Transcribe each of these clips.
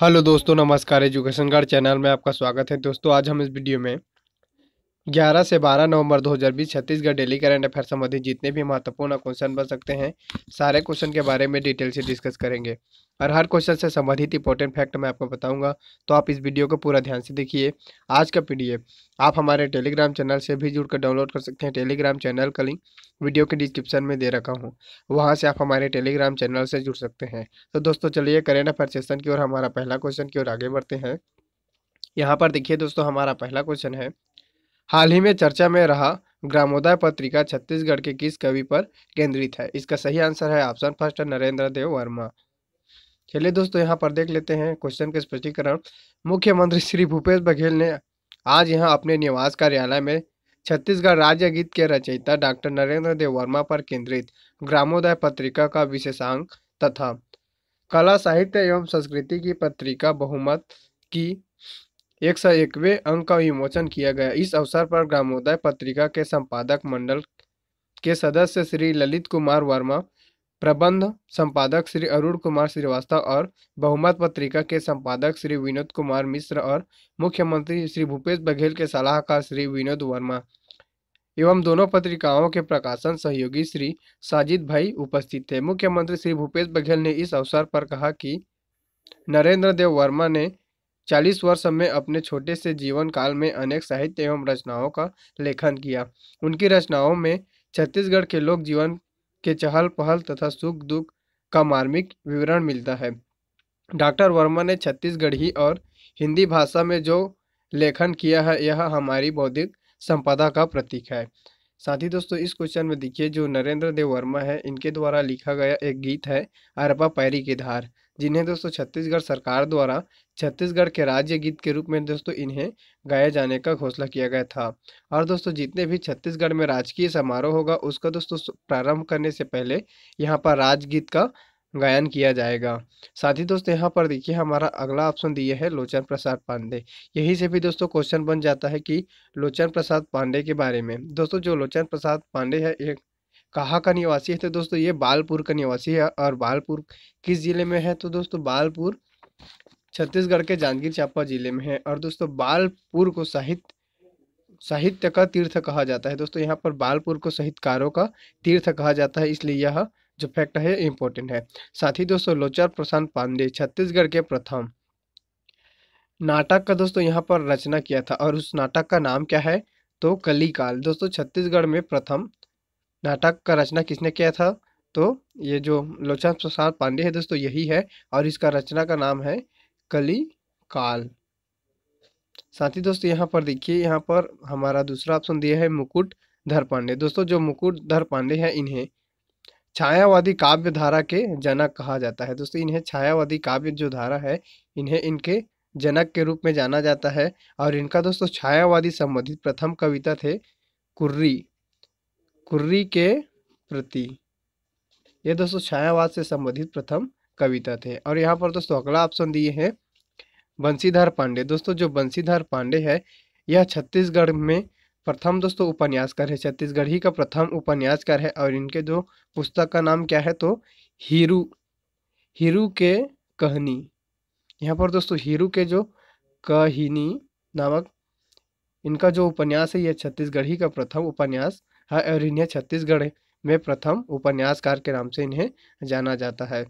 hello दोस्तों नमस्कार education guard channel में आपका स्वागत है दोस्तों आज हम इस वीडियो में ग्यारह से बारह नवंबर 2020 छत्तीसगढ़ डेली करंट अफेयर संबंधित जितने भी महत्वपूर्ण क्वेश्चन बन सकते हैं सारे क्वेश्चन के बारे में डिटेल से डिस्कस करेंगे और हर क्वेश्चन से संबंधित इंपॉर्टेंट फैक्ट मैं आपको बताऊंगा तो आप इस वीडियो को पूरा ध्यान से देखिए आज का पी आप हमारे टेलीग्राम चैनल से भी जुड़कर डाउनलोड कर सकते हैं टेलीग्राम चैनल का लिंक वीडियो के डिस्क्रिप्शन में दे रखा हूँ वहाँ से आप हमारे टेलीग्राम चैनल से जुड़ सकते हैं तो दोस्तों चलिए करेंट अफेयर सेशन की ओर हमारा पहला क्वेश्चन की ओर आगे बढ़ते हैं यहाँ पर देखिए दोस्तों हमारा पहला क्वेश्चन है हाल ही में चर्चा में रहा ग्रामोदय पत्रिका छत्तीसगढ़ के किस कवि पर केंद्रित है इसका सही आंसर है ऑप्शन फर्स्ट नरेंद्र देव वर्मा चलिए दोस्तों यहाँ पर देख लेते हैं क्वेश्चन के स्पष्टीकरण मुख्यमंत्री श्री भूपेश बघेल ने आज यहाँ अपने निवास कार्यालय में छत्तीसगढ़ राज्य गीत के रचयिता डॉक्टर नरेंद्र देव वर्मा पर केंद्रित ग्रामोदय पत्रिका का विशेषांक तथा कला साहित्य एवं संस्कृति की पत्रिका बहुमत की एक सौ एकवे अंक का विमोचन किया गया इस अवसर पर ग्रामोदय पत्रिका के संपादक मंडल के सदस्य श्री ललित कुमार वर्मा प्रबंध संपादक श्री अरुण कुमार श्रीवास्तव और बहुमत पत्रिका के संपादक श्री विनोद कुमार मिश्र और मुख्यमंत्री श्री भूपेश बघेल के सलाहकार श्री विनोद वर्मा एवं दोनों पत्रिकाओं के प्रकाशन सहयोगी श्री साजिद भाई उपस्थित थे मुख्यमंत्री श्री भूपेश बघेल ने इस अवसर पर कहा कि नरेंद्र देव वर्मा ने चालीस वर्ष में अपने छोटे से जीवन काल में अनेक साहित्य एवं रचनाओं का लेखन किया उनकी रचनाओं में छत्तीसगढ़ के लोक जीवन के चहल पहल तथा सुख दुख का मार्मिक विवरण मिलता है डॉक्टर वर्मा ने छत्तीसगढ़ी और हिंदी भाषा में जो लेखन किया है यह हमारी बौद्धिक संपदा का प्रतीक है साथ ही दोस्तों इस क्वेश्चन में देखिए जो नरेंद्र देव वर्मा है इनके द्वारा लिखा गया एक गीत है अरबा पैरी के धार जिन्हें दोस्तों छत्तीसगढ़ सरकार द्वारा छत्तीसगढ़ के राज्य गीत के रूप में दोस्तों इन्हें गाया जाने का घोषणा किया गया था और दोस्तों जितने भी छत्तीसगढ़ में राजकीय समारोह होगा उसका दोस्तों प्रारंभ करने से पहले यहाँ पर राजगीत का गायन किया जाएगा साथ ही दोस्तों यहाँ पर देखिए हमारा अगला ऑप्शन दिए है लोचन प्रसाद पांडे यही से भी दोस्तों क्वेश्चन बन जाता है कि लोचन प्रसाद पांडे के बारे में दोस्तों जो लोचन प्रसाद पांडे है एक कहाँ का निवासी है तो दोस्तों ये बालपुर का निवासी है और बालपुर किस ज़िले में है तो दोस्तों बालपुर छत्तीसगढ़ के जांजगीर चांपा ज़िले में है और दोस्तों बालपुर को साहित्य साहित्य का तीर्थ कहा जाता है दोस्तों यहाँ पर बालपुर को साहित्यकारों का तीर्थ कहा जाता है इसलिए यह जो फैक्ट है इम्पोर्टेंट है साथ ही दोस्तों लोचार प्रशांत पांडे छत्तीसगढ़ के प्रथम नाटक का दोस्तों यहाँ पर रचना किया था और उस नाटक का नाम क्या है तो कली काल दोस्तों छत्तीसगढ़ में प्रथम नाटक का रचना किसने किया था तो ये जो लोचन प्रसाद पांडे है दोस्तों यही है और इसका रचना का नाम है कली काल साथ ही दोस्तों यहाँ पर देखिए यहाँ पर हमारा दूसरा ऑप्शन दिया है मुकुट धर पांडे दोस्तों जो मुकुट धर पांडे हैं इन्हें छायावादी काव्य धारा के जनक कहा जाता है दोस्तों इन्हें छायावादी काव्य जो धारा है इन्हें इनके जनक के रूप में जाना जाता है और इनका दोस्तों छायावादी संबंधित प्रथम कविता थे कुर्री कुर्री के प्रति ये दोस्तों छायावाद से संबंधित प्रथम कविता थे और यहाँ पर दोस्तों अगला ऑप्शन दिए हैं बंसीधर पांडे दोस्तों जो बंसीधर पांडे है यह छत्तीसगढ़ में प्रथम दोस्तों उपन्यासकार है छत्तीसगढ़ ही का प्रथम उपन्यासकार है और इनके जो पुस्तक का नाम क्या है तो हीरू हीरू के कहनी यहाँ पर दोस्तों हीरू के जो कहिनी नामक इनका जो उपन्यास है यह छत्तीसगढ़ी का प्रथम उपन्यास है और इन्हें छत्तीसगढ़ में प्रथम उपन्यासकार के नाम से इन्हें जाना जाता है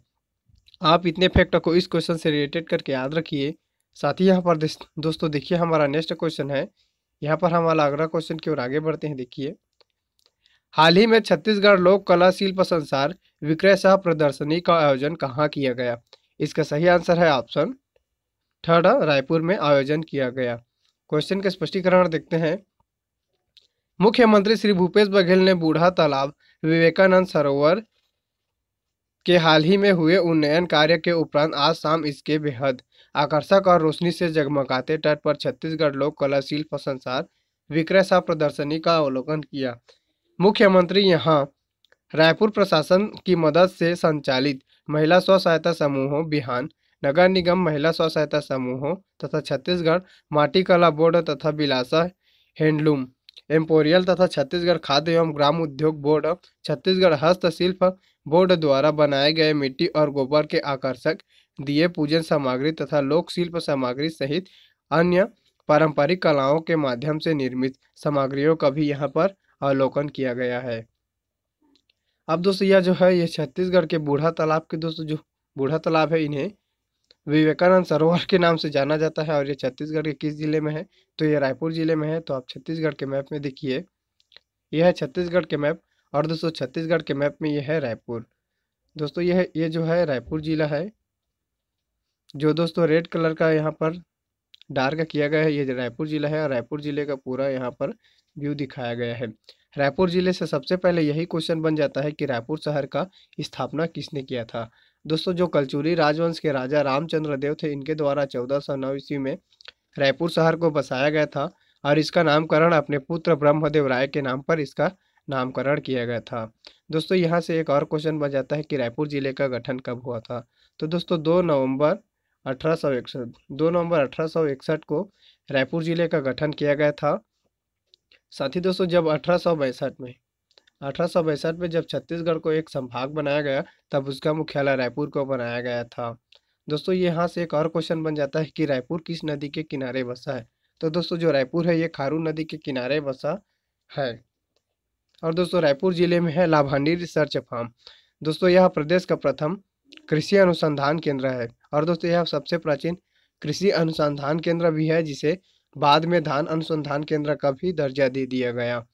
आप इतने फैक्ट को इस क्वेश्चन से रिलेटेड करके याद रखिए साथ ही यहाँ पर दोस्तों देखिए हमारा नेक्स्ट क्वेश्चन है यहाँ पर हम अगला क्वेश्चन की ओर आगे बढ़ते हैं देखिए हाल ही में छत्तीसगढ़ लोक कला शिल्प संसार विक्रय सह प्रदर्शनी का आयोजन कहाँ किया गया इसका सही आंसर है ऑप्शन थर्ड रायपुर में आयोजन किया गया क्वेश्चन का स्पष्टीकरण देखते हैं मुख्यमंत्री श्री भूपेश बघेल ने बूढ़ा तालाब विवेकानंद सरोवर के हाल ही में हुए उन्नयन कार्य के उपरांत आज शाम इसके बेहद आकर्षक और रोशनी से जगमगाते तट पर छत्तीसगढ़ लोक कला शिल्प संसार विक्रय सा प्रदर्शनी का अवलोकन किया मुख्यमंत्री यहां रायपुर प्रशासन की मदद से संचालित महिला स्व सहायता समूहों बिहान नगर निगम महिला स्व सहायता समूहों तथा छत्तीसगढ़ माटी कला बोर्ड तथा बिलासा हैंडलूम एम्पोरियल तथा छत्तीसगढ़ खाद्य एवं ग्राम उद्योग बोर्ड छत्तीसगढ़ हस्तशिल्प बोर्ड द्वारा बनाए गए मिट्टी और गोबर के आकर्षक दिए पूजन सामग्री तथा लोक शिल्प सामग्री सहित अन्य पारंपरिक कलाओं के माध्यम से निर्मित सामग्रियों का भी यहाँ पर अवलोकन किया गया है अब दोस्तों यह जो है ये छत्तीसगढ़ के बूढ़ा तालाब के दोस्तों जो बूढ़ा तालाब है इन्हें विवेकानंद सरोवर के नाम से जाना जाता है और ये छत्तीसगढ़ के किस जिले में है तो ये रायपुर जिले में है तो आप छत्तीसगढ़ के मैप में देखिए यह है छत्तीसगढ़ के मैप और दोस्तों छत्तीसगढ़ के मैप में यह है रायपुर दोस्तों यह ये जो है रायपुर जिला है जो दोस्तों रेड कलर का यहाँ पर डार्क किया गया है ये रायपुर ज़िला है और रायपुर ज़िले का पूरा यहाँ पर व्यू दिखाया गया है रायपुर ज़िले से सबसे पहले यही क्वेश्चन बन जाता है कि रायपुर शहर का स्थापना किसने किया था दोस्तों जो कलचूरी राजवंश के राजा रामचंद्र देव थे इनके द्वारा चौदह सौ नौ ईस्वी में रायपुर शहर को बसाया गया था और इसका नामकरण अपने पुत्र ब्रह्मदेव राय के नाम पर इसका नामकरण किया गया था दोस्तों यहाँ से एक और क्वेश्चन बन जाता है कि रायपुर ज़िले का गठन कब हुआ था तो दोस्तों दो नवंबर अठारह दो नवंबर अठारह को रायपुर जिले का गठन किया गया था साथ ही दोस्तों जब अठारह में अठारह में जब छत्तीसगढ़ को एक संभाग बनाया गया तब उसका मुख्यालय रायपुर को बनाया गया था दोस्तों यहाँ से एक और क्वेश्चन बन जाता है कि रायपुर किस नदी के किनारे बसा है तो दोस्तों जो रायपुर है ये खारू नदी के किनारे बसा है और दोस्तों रायपुर जिले में है लाभांडी रिसर्च फार्म दोस्तों यह प्रदेश का प्रथम कृषि अनुसंधान केंद्र है और दोस्तों यह सबसे प्राचीन कृषि अनुसंधान केंद्र भी है जिसे बाद में धान अनुसंधान केंद्र का भी दर्जा दे दिया गया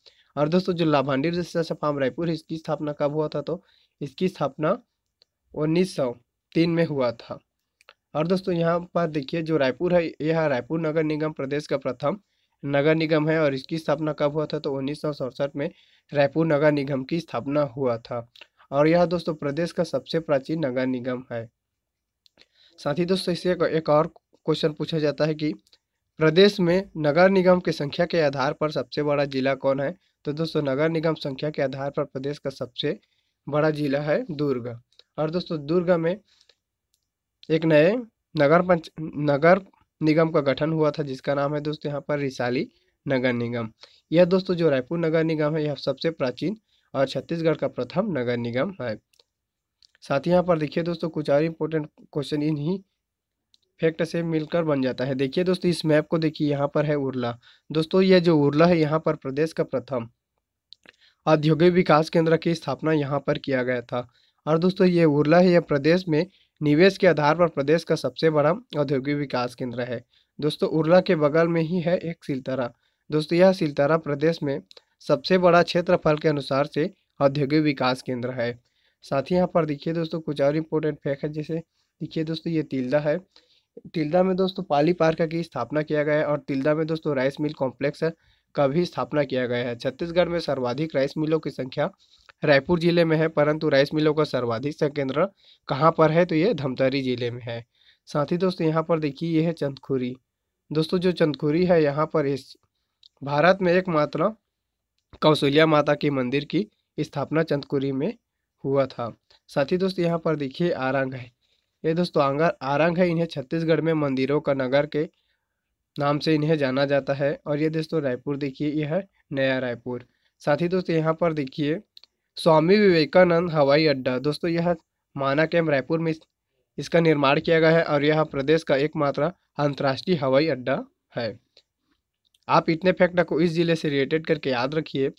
और दोस्तों जो लाभांडी रिसर्च फार्म रायपुर इसकी स्थापना कब हुआ था तो इसकी स्थापना 1903 में हुआ था और दोस्तों यहाँ पर देखिए जो रायपुर है यह रायपुर नगर निगम प्रदेश का प्रथम नगर निगम है और इसकी स्थापना कब हुआ था तो उन्नीस में रायपुर नगर निगम की स्थापना हुआ था और यह दोस्तों प्रदेश का सबसे प्राचीन नगर निगम है साथ ही दोस्तों इससे एक और क्वेश्चन पूछा जाता है कि प्रदेश में नगर निगम की संख्या के आधार पर सबसे बड़ा जिला कौन है तो दोस्तों नगर निगम संख्या के आधार पर प्रदेश का सबसे बड़ा जिला है दुर्ग और दोस्तों दुर्ग में एक नए नगर पंच नगर निगम का गठन हुआ था जिसका नाम है दोस्तों यहाँ पर रिसाली नगर निगम यह दोस्तों जो रायपुर नगर निगम है यह सबसे प्राचीन और छत्तीसगढ़ का प्रथम नगर निगम है साथ ही यहाँ पर देखिए दोस्तों कुछ और इम्पोर्टेंट क्वेश्चन इन्हीं फैक्ट से मिलकर बन जाता है देखिए दोस्तों इस मैप को देखिए यहाँ पर है उरला दोस्तों यह जो उरला है यहाँ पर प्रदेश का प्रथम औद्योगिक विकास केंद्र की स्थापना यहाँ पर किया गया था और दोस्तों ये उरला है यह प्रदेश में निवेश के आधार पर प्रदेश का सबसे बड़ा औद्योगिक विकास केंद्र है दोस्तों उरला के बगल में ही है एक सिलतरा दोस्तों यह सिलतरा प्रदेश में सबसे बड़ा क्षेत्रफल के अनुसार से औद्योगिक विकास केंद्र है साथ ही यहाँ पर देखिए दोस्तों कुछ और इम्पोर्टेंट फैक्ट है जैसे देखिए दोस्तों ये तिल्दा है तिल्दा में दोस्तों पाली पार्क की स्थापना किया गया है और तिल्दा में दोस्तों राइस मिल कॉम्प्लेक्स का भी स्थापना किया गया है छत्तीसगढ़ में सर्वाधिक राइस मिलों की संख्या रायपुर जिले में है परंतु राइस मिलों का सर्वाधिक संकेंद्र कहाँ पर है तो ये धमतरी जिले में है साथ ही दोस्तों यहाँ पर देखिए ये है चंदखुरी दोस्तों जो चंदखुरी है यहाँ पर इस भारत में एकमात्र कौशल्या माता के मंदिर की स्थापना चंदकुरी में हुआ था साथ ही दोस्त यहाँ पर देखिए आरंग है ये दोस्तों आंगर आरंग है इन्हें छत्तीसगढ़ में मंदिरों का नगर के नाम से इन्हें जाना जाता है और ये दोस्तों रायपुर देखिए यह है नया रायपुर साथ ही दोस्तों यहाँ पर देखिए स्वामी विवेकानंद हवाई अड्डा दोस्तों यह माना कैम रायपुर में इसका निर्माण किया गया है और यह प्रदेश का एकमात्र अंतर्राष्ट्रीय हवाई अड्डा है आप इतने फैक्ट को इस जिले से रिलेटेड करके याद रखिए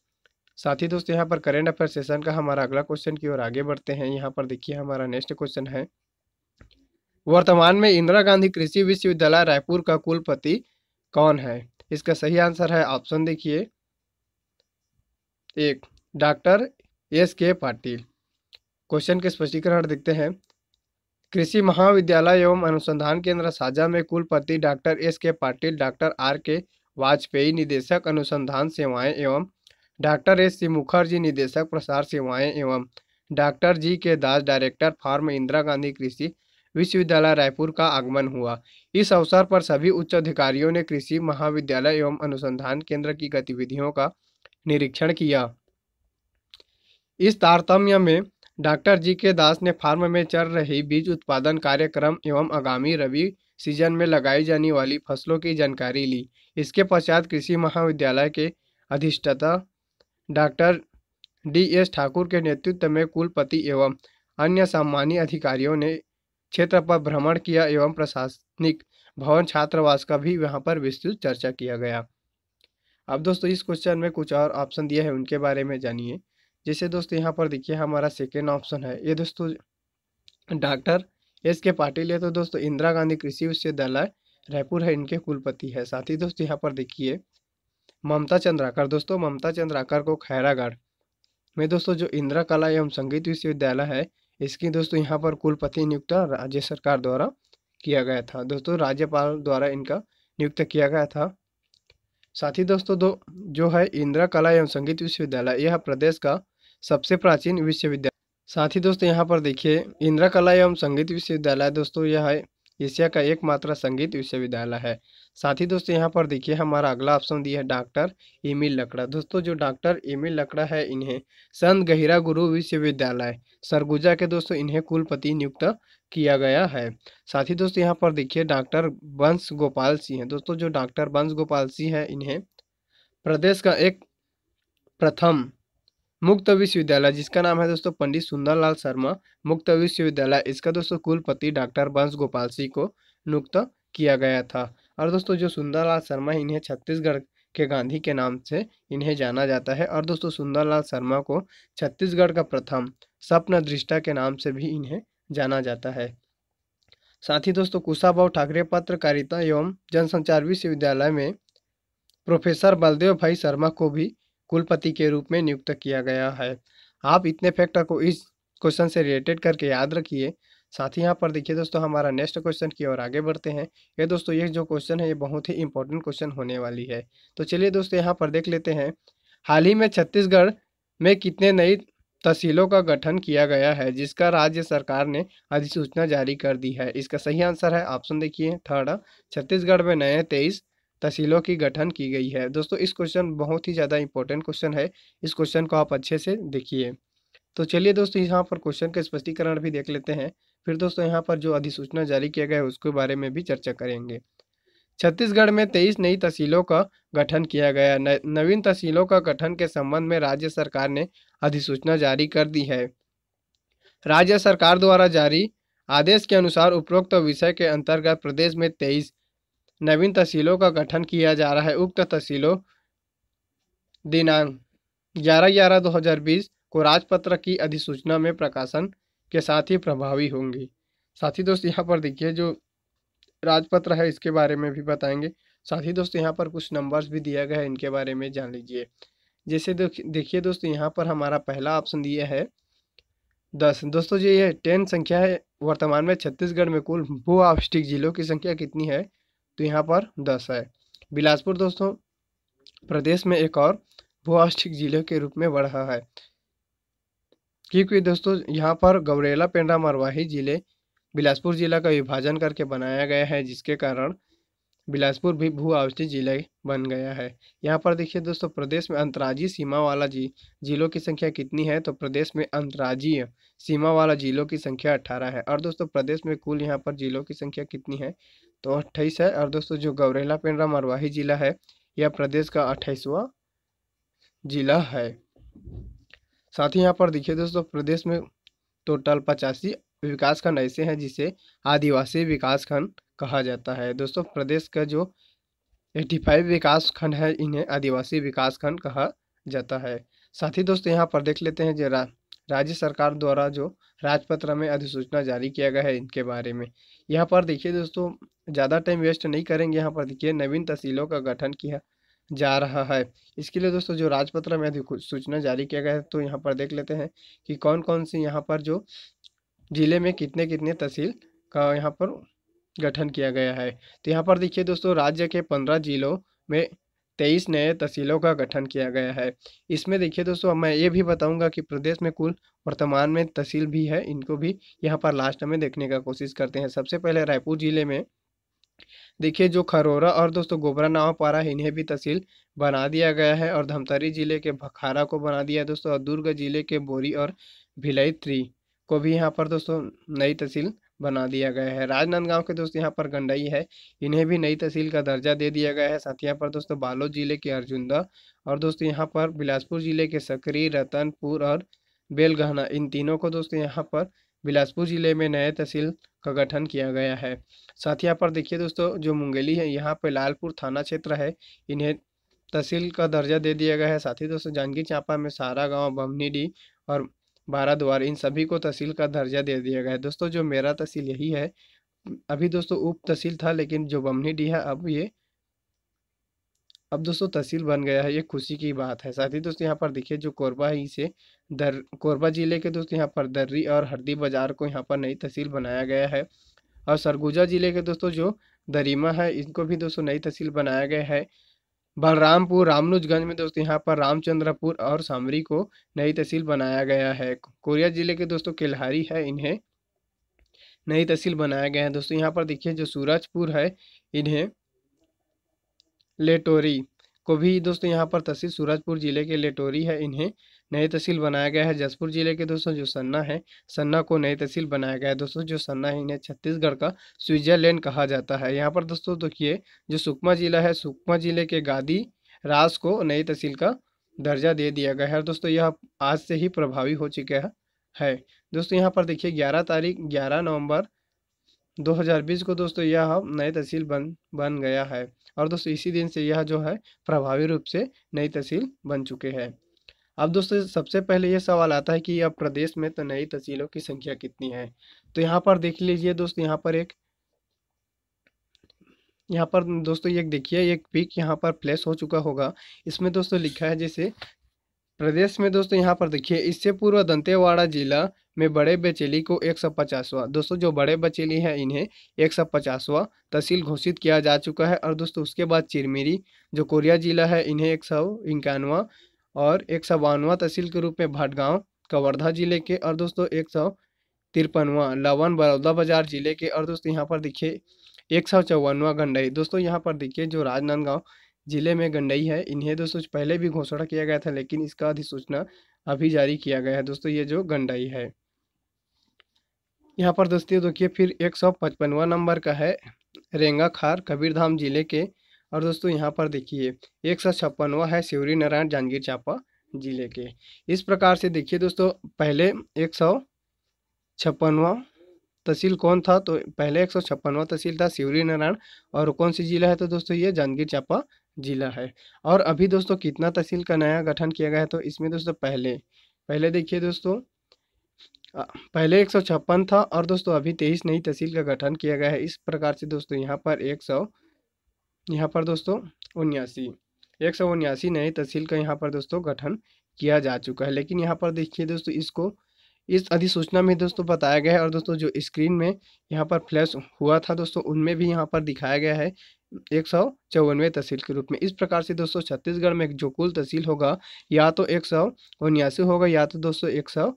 साथ ही दोस्तों यहाँ पर करेंट अफेयर सेशन का हमारा अगला क्वेश्चन की ओर आगे बढ़ते हैं यहाँ पर देखिए हमारा नेक्स्ट क्वेश्चन है वर्तमान में इंदिरा गांधी कृषि विश्वविद्यालय रायपुर का कुलपति कौन है इसका सही आंसर है ऑप्शन देखिए एक डॉक्टर एस के पाटिल क्वेश्चन के स्पष्टीकरण देखते हैं कृषि महाविद्यालय एवं अनुसंधान केंद्र साझा में कुलपति डॉक्टर एस के पाटिल डॉक्टर आर के वाजपेयी निदेशक अनुसंधान सेवाएं एवं डॉक्टर एस सी मुखर्जी निदेशक प्रसार सेवाएं एवं doctor G K Das director farm Indira Gandhi कृषि विश्वविद्यालय रायपुर का आगमन हुआ इस अवसर पर सभी उच्च अधिकारियों ने कृषि महाविद्यालय एवं अनुसंधान केंद्र की गतिविधियों का निरीक्षण किया इस तारतम्य में डॉक्टर जी के दास ने फार्म में चल रही बीज उत्पादन कार्यक्रम एवं आगामी रबी सीजन में लगाई जाने वाली फसलों की जानकारी ली इसके पश्चात कृषि महाविद्यालय के अधिष्ठाता डॉक्टर डी एस ठाकुर के नेतृत्व में कुलपति एवं अन्य सामान्य अधिकारियों ने क्षेत्र पर भ्रमण किया एवं प्रशासनिक भवन छात्रावास का भी वहां पर विस्तृत चर्चा किया गया अब दोस्तों इस क्वेश्चन में कुछ और ऑप्शन दिए हैं उनके बारे में जानिए जैसे दोस्तों यहाँ पर देखिए हमारा सेकेंड ऑप्शन है ये दोस्तों डॉक्टर एस के पाटिल है तो दोस्तों इंदिरा गांधी कृषि विश्वविद्यालय रायपुर है इनके कुलपति है साथ ही दोस्तों यहाँ पर देखिए ममता चंद्राकर दोस्तों ममता चंद्राकर को खैरागढ़ में दोस्तों जो इंदिरा कला एवं संगीत विश्वविद्यालय है इसकी दोस्तों यहाँ पर कुलपति नियुक्त राज्य सरकार द्वारा किया गया था दोस्तों राज्यपाल द्वारा इनका नियुक्त किया गया था साथ ही दोस्तों दो जो है इंदिरा कला एवं संगीत विश्वविद्यालय यह प्रदेश का सबसे प्राचीन विश्वविद्यालय साथ ही दोस्तों यहाँ पर देखिए इंदिरा कला एवं संगीत विश्वविद्यालय दोस्तों यह है एशिया का एकमात्र संगीत विश्वविद्यालय है साथ ही दोस्तों यहाँ पर देखिए हमारा अगला ऑप्शन दिया है डॉक्टर एमिल लकड़ा दोस्तों जो डॉक्टर एमिल लकड़ा है इन्हें संत गहिरा गुरु विश्वविद्यालय सरगुजा के दोस्तों इन्हें कुलपति नियुक्त किया गया है साथ ही दोस्तों यहाँ पर देखिए डॉक्टर वंश गोपाल सिंह है दोस्तों जो डॉक्टर वंश गोपाल सिंह है इन्हें प्रदेश का एक प्रथम मुक्त विश्वविद्यालय जिसका नाम है दोस्तों पंडित सुंदरलाल शर्मा मुक्त विश्वविद्यालय इसका दोस्तों कुलपति डॉक्टर वंश गोपाल सिंह को नियुक्त किया गया था और दोस्तों जो सुंदरलाल शर्मा इन्हें छत्तीसगढ़ के गांधी के नाम से इन्हें जाना जाता है और दोस्तों सुंदरलाल शर्मा को छत्तीसगढ़ का प्रथम सपन दृष्टा के नाम से भी इन्हें जाना जाता है साथ ही दोस्तों कुशाभाव ठाकरे पत्रकारिता एवं जनसंचार विश्वविद्यालय में प्रोफेसर बलदेव भाई शर्मा को भी कुलपति के रूप में नियुक्त किया गया है आप इतने फैक्टर को इस क्वेश्चन से रिलेटेड करके याद रखिए साथ ही यहाँ पर देखिए दोस्तों हमारा नेक्स्ट क्वेश्चन की ओर आगे बढ़ते हैं ये दोस्तों ये जो क्वेश्चन है ये बहुत ही इंपॉर्टेंट क्वेश्चन होने वाली है तो चलिए दोस्तों यहाँ पर देख लेते हैं हाल ही में छत्तीसगढ़ में कितने नई तहसीलों का गठन किया गया है जिसका राज्य सरकार ने अधिसूचना जारी कर दी है इसका सही आंसर है ऑप्शन देखिए थर्ड छत्तीसगढ़ में नए तेईस तहसीलों की गठन की गई है दोस्तों इस क्वेश्चन बहुत ही ज़्यादा इंपॉर्टेंट क्वेश्चन है इस क्वेश्चन को आप अच्छे से देखिए तो चलिए दोस्तों यहाँ पर क्वेश्चन का स्पष्टीकरण भी देख लेते हैं फिर दोस्तों यहाँ पर जो अधिसूचना जारी किया गया है उसके बारे में भी चर्चा करेंगे छत्तीसगढ़ में तेईस नई तहसीलों का गठन किया गया नवीन तहसीलों का गठन के संबंध में राज्य सरकार ने अधिसूचना जारी कर दी है राज्य सरकार द्वारा जारी आदेश के अनुसार उपरोक्त विषय के अंतर्गत प्रदेश में तेईस नवीन तहसीलों का गठन किया जा रहा है उक्त तहसीलों दिनांक ग्यारह ग्यारह दो हजार बीस को राजपत्र की अधिसूचना में प्रकाशन के साथ ही प्रभावी होंगी साथ ही दोस्त यहाँ पर देखिए जो राजपत्र है इसके बारे में भी बताएंगे साथ ही दोस्त यहाँ पर कुछ नंबर्स भी दिया गया है इनके बारे में जान लीजिए जैसे देखिए दोस्त यहाँ पर हमारा पहला ऑप्शन दिया है दस दोस्तों ये टेन संख्या है वर्तमान में छत्तीसगढ़ में कुल भू आवष्टिक जिलों की संख्या कितनी है तो यहाँ पर दस है बिलासपुर दोस्तों प्रदेश में एक और भूआष्टिक जिले के रूप में बढ़ा है क्योंकि दोस्तों यहाँ पर गौरेला पेंडा मरवाही जिले बिलासपुर जिला का विभाजन करके बनाया गया है जिसके कारण बिलासपुर भी भू आवस्थित जिले बन गया है यहाँ पर देखिए दोस्तों प्रदेश में अंतर्राज्यीय सीमा वाला जी जिलों की संख्या कितनी है तो प्रदेश में अंतर्राज्यीय सीमा वाला जिलों की संख्या अठारह है और दोस्तों प्रदेश में कुल यहाँ पर जिलों की संख्या कितनी है तो अट्ठाईस है और दोस्तों जो गौरेला पेंड्रा मरवाही जिला है यह प्रदेश का अट्ठाईसवा जिला है साथ ही यहाँ पर देखिए दोस्तों प्रदेश में टोटल पचासी विकासखंड ऐसे हैं जिसे आदिवासी विकास खंड कहा जाता है दोस्तों प्रदेश का जो एट्टी फाइव विकासखंड है इन्हें आदिवासी विकासखंड कहा जाता है साथ ही दोस्तों यहाँ पर देख लेते हैं जरा राज्य सरकार द्वारा जो राजपत्र में अधिसूचना जारी किया गया है इनके बारे में यहाँ पर देखिए दोस्तों ज़्यादा टाइम वेस्ट नहीं करेंगे यहाँ पर देखिए नवीन तहसीलों का गठन किया जा रहा है इसके लिए दोस्तों जो राजपत्र में अधिसूचना जारी किया गया है तो यहाँ पर देख लेते हैं कि कौन कौन सी यहाँ पर जो जिले में कितने कितने तहसील का यहाँ पर गठन किया गया है तो यहाँ पर देखिए दोस्तों राज्य के पंद्रह जिलों में तेईस नए तहसीलों का गठन किया गया है इसमें देखिए दोस्तों मैं ये भी बताऊंगा कि प्रदेश में कुल वर्तमान में तहसील भी है इनको भी यहाँ पर लास्ट में देखने का कोशिश करते हैं सबसे पहले रायपुर जिले में देखिए जो खरोरा और दोस्तों गोबरा है इन्हें भी तहसील बना दिया गया है और धमतरी जिले के भखारा को बना दिया है दोस्तों और दुर्ग जिले के बोरी और भिलाई थ्री को भी यहाँ पर दोस्तों नई तहसील बना दिया गया है राजनांदगांव के दोस्त यहाँ पर गंडई है इन्हें भी नई तहसील का दर्जा दे दिया गया है साथ ही यहाँ पर दोस्तों बालोद जिले के अर्जुंदा और दोस्तों यहाँ पर बिलासपुर जिले के सकरी रतनपुर और बेलगहना इन तीनों को दोस्तों यहाँ पर बिलासपुर जिले में नए तहसील का गठन किया गया है साथ ही यहाँ पर देखिए दोस्तों जो मुंगेली है यहाँ पर लालपुर थाना क्षेत्र है इन्हें तहसील का दर्जा दे दिया गया है साथ ही दोस्तों जांजगीर चांपा में सारा गांव बमनीडी और बारह द्वार इन सभी को तहसील का दर्जा दे दिया गया है दोस्तों जो मेरा तहसील यही है अभी दोस्तों उप तहसील था लेकिन जो बमनी डी है अब ये अब दोस्तों तहसील बन गया है ये खुशी की बात है साथ ही दोस्तों यहाँ पर देखिए जो कोरबा है इसे दर कोरबा जिले के दोस्तों यहाँ पर दर्री और हरदी बाजार को यहाँ पर नई तहसील बनाया गया है और सरगुजा जिले के दोस्तों जो दरीमा है इनको भी दोस्तों नई तहसील बनाया गया है बलरामपुर रामनुजगंज में दोस्तों यहाँ पर रामचंद्रपुर और सामरी को नई तहसील बनाया गया है कोरिया जिले के दोस्तों केल्हारी है इन्हें नई तहसील बनाया गया है दोस्तों यहाँ पर देखिए जो सूरजपुर है इन्हें लेटोरी को भी दोस्तों यहाँ पर तहसील सूरजपुर जिले के लेटोरी है इन्हें नई तहसील बनाया गया है जसपुर जिले के दोस्तों जो सन्ना है सन्ना को नई तहसील बनाया गया है दोस्तों जो सन्ना है इन्हें छत्तीसगढ़ का स्विट्जरलैंड कहा जाता है यहाँ पर दोस्तों देखिए जो सुकमा जिला है सुकमा जिले के गादी रास को नई तहसील का दर्जा दे दिया गया है दोस्तों यह आज से ही प्रभावी हो चुका है दोस्तों यहाँ पर देखिए ग्यारह तारीख ग्यारह नवंबर 2020 को दोस्तों यह नई तहसील बन बन गया है और दोस्तों इसी दिन से यह जो है प्रभावी रूप से नई तहसील बन चुके हैं अब दोस्तों सबसे पहले ये सवाल आता है कि अब प्रदेश में तो नई तहसीलों की संख्या कितनी है तो यहाँ पर देख लीजिए दोस्तों यहाँ पर एक यहाँ पर दोस्तों ये देखिए एक पिक यहाँ पर प्लेस हो चुका होगा इसमें दोस्तों लिखा है जैसे प्रदेश में दोस्तों यहाँ पर देखिए इससे पूर्व दंतेवाड़ा जिला में बड़े बचेली को एक सौ पचासवा दोस्तों जो बड़े बचेली हैं इन्हें एक सौ पचासवा तहसील घोषित किया जा चुका है और दोस्तों उसके बाद चिरमिरी जो कोरिया जिला है इन्हें एक सौ इक्यानवा और एक सौ बानवा तहसील के रूप में भाटगांव कवर्धा जिले के और दोस्तों एक सौ तिरपनवा लवन बरौदा बाजार जिले के और दोस्तों यहाँ पर देखिए एक सौ चौवनवा गंडई दोस्तों यहाँ पर देखिए जो राजनांदगांव जिले में गंडई है इन्हें दोस्तों पहले भी घोषणा किया गया था लेकिन इसका अधिसूचना अभी जारी किया गया है दोस्तों ये जो गंडई है यहाँ पर दोस्तों देखिए फिर एक सौ पचपनवा नंबर का है रेंगा खार कबीरधाम जिले के और दोस्तों यहाँ पर देखिए एक सौ छप्पनवा है शिवरी नारायण जांजगीर चांपा जिले के इस प्रकार से देखिए दोस्तों पहले एक सौ छप्पनवा तहसील कौन था तो पहले एक सौ छप्पनवा तहसील था शिवरी नारायण और कौन सी जिला है तो दोस्तों ये जांजगीर चांपा जिला है और अभी दोस्तों कितना तहसील का नया गठन किया गया है तो इसमें दोस्तों पहले पहले देखिए दोस्तों पहले एक सौ छप्पन था और दोस्तों अभी तेईस नई तहसील का गठन किया गया है इस प्रकार से दोस्तों यहाँ पर एक सौ यहाँ पर दोस्तों उन्यासी एक सौ उन्यासी नए तहसील का यहाँ पर दोस्तों गठन किया जा चुका है लेकिन यहाँ पर देखिए दोस्तों इसको इस अधिसूचना में दोस्तों बताया गया है और दोस्तों जो स्क्रीन में यहाँ पर फ्लैश हुआ था दोस्तों उनमें भी यहाँ पर दिखाया गया है एक सौ चौवनवे तहसील के रूप में इस प्रकार से दोस्तों छत्तीसगढ़ में जो कुल तहसील होगा या तो एक सौ उन्यासी होगा या तो दोस्तों एक सौ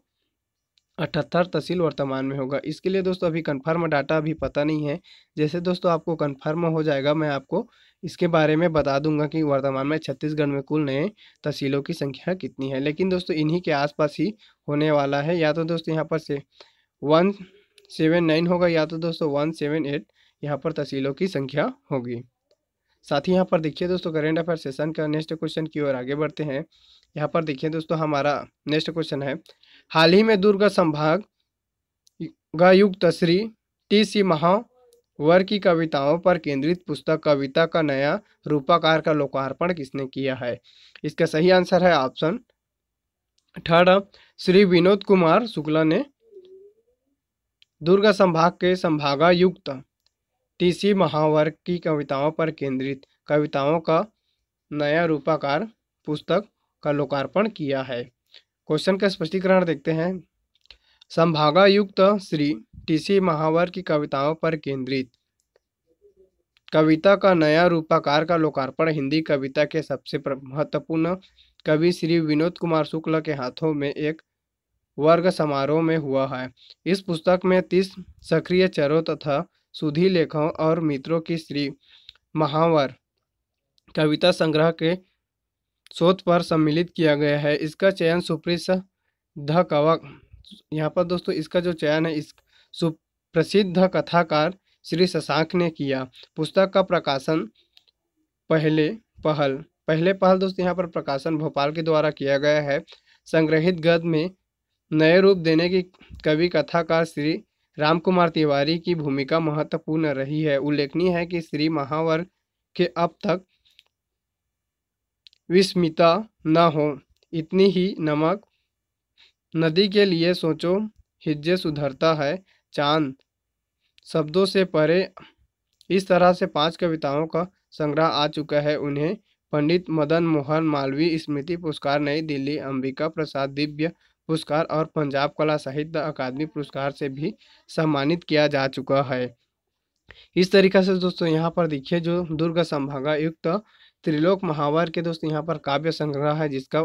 अठहत्तर तहसील वर्तमान में होगा इसके लिए दोस्तों अभी कंफर्म डाटा अभी पता नहीं है जैसे दोस्तों आपको कंफर्म हो जाएगा मैं आपको इसके बारे में बता दूंगा कि वर्तमान में छत्तीसगढ़ में कुल नए तहसीलों की संख्या कितनी है लेकिन दोस्तों इन्हीं के आसपास ही होने वाला है या तो दोस्तों यहाँ पर से वन सेवन नाइन होगा या तो दोस्तों वन सेवन एट यहाँ पर तहसीलों की संख्या होगी साथ ही यहाँ पर देखिए दोस्तों करेंट अफेयर सेशन का नेक्स्ट क्वेश्चन की ओर आगे बढ़ते हैं यहाँ पर देखिए दोस्तों हमारा नेक्स्ट क्वेश्चन है हाल ही में दुर्गा संभाग गायुक्त श्री टी सी महावर की कविताओं पर केंद्रित पुस्तक कविता का नया रूपाकार का लोकार्पण किसने किया है इसका सही आंसर है ऑप्शन थर्ड श्री विनोद कुमार शुक्ला ने दुर्गा संभाग के संभागायुक्त टी सी महावर की कविताओं पर केंद्रित कविताओं का नया रूपाकार पुस्तक का लोकार्पण किया है क्वेश्चन का स्पष्टीकरण देखते हैं संभागायुक्त श्री टीसी महावर की कविताओं पर केंद्रित कविता का नया रूपाकार का लोकार्पण हिंदी कविता के सबसे महत्वपूर्ण कवि श्री विनोद कुमार शुक्ल के हाथों में एक वर्ग समारोह में हुआ है इस पुस्तक में तीस सक्रिय चरों तथा सुधी लेखों और मित्रों की श्री महावर कविता संग्रह के शोध पर सम्मिलित किया गया है इसका चयन सुप्रसिद्ध कवक यहाँ पर दोस्तों इसका जो चयन है इस सुप्रसिद्ध कथाकार श्री शशांक ने किया पुस्तक का प्रकाशन पहले पहल पहले पहल दोस्तों यहाँ पर प्रकाशन भोपाल के द्वारा किया गया है संग्रहित गद में नए रूप देने की कवि कथाकार श्री रामकुमार तिवारी की भूमिका महत्वपूर्ण रही है उल्लेखनीय है कि श्री महावर के अब तक विस्मिता न हो इतनी ही नमक नदी के लिए सोचो हिज्जे सुधरता है चांद शब्दों से परे इस तरह से पांच कविताओं का संग्रह आ चुका है उन्हें पंडित मदन मोहन मालवीय स्मृति पुरस्कार नई दिल्ली अंबिका प्रसाद दिव्य पुरस्कार और पंजाब कला साहित्य अकादमी पुरस्कार से भी सम्मानित किया जा चुका है इस तरीका से दोस्तों यहाँ पर देखिए जो दुर्ग संभागायुक्त त्रिलोक महावर के दोस्त यहाँ पर काव्य संग्रह है जिसका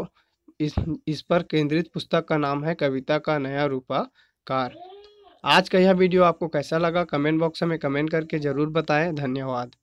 इस इस पर केंद्रित पुस्तक का नाम है कविता का नया रूपाकार आज का यह वीडियो आपको कैसा लगा कमेंट बॉक्स में कमेंट करके ज़रूर बताएं धन्यवाद